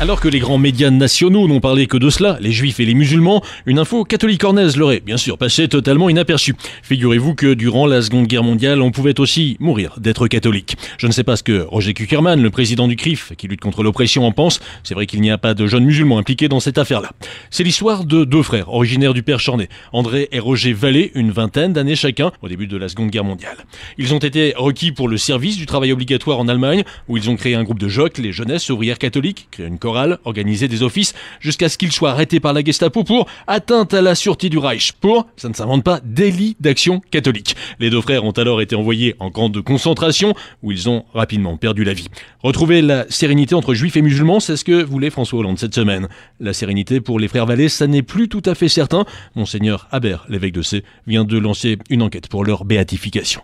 Alors que les grands médias nationaux n'ont parlé que de cela, les juifs et les musulmans, une info catholique ornaise leur bien sûr passée totalement inaperçue. Figurez-vous que durant la Seconde Guerre mondiale, on pouvait aussi mourir d'être catholique. Je ne sais pas ce que Roger Kuckerman, le président du CRIF, qui lutte contre l'oppression, en pense. C'est vrai qu'il n'y a pas de jeunes musulmans impliqués dans cette affaire-là. C'est l'histoire de deux frères originaires du Père Chornet, André et Roger Vallée, une vingtaine d'années chacun au début de la Seconde Guerre mondiale. Ils ont été requis pour le service du travail obligatoire en Allemagne, où ils ont créé un groupe de JOC, les jeunesses ouvrières catholiques, organiser des offices, jusqu'à ce qu'ils soient arrêtés par la Gestapo pour atteinte à la sûreté du Reich, pour, ça ne s'invente pas, délit d'action catholique. Les deux frères ont alors été envoyés en camp de concentration, où ils ont rapidement perdu la vie. Retrouver la sérénité entre juifs et musulmans, c'est ce que voulait François Hollande cette semaine. La sérénité pour les frères Vallée, ça n'est plus tout à fait certain. Monseigneur Haber, l'évêque de C, vient de lancer une enquête pour leur béatification.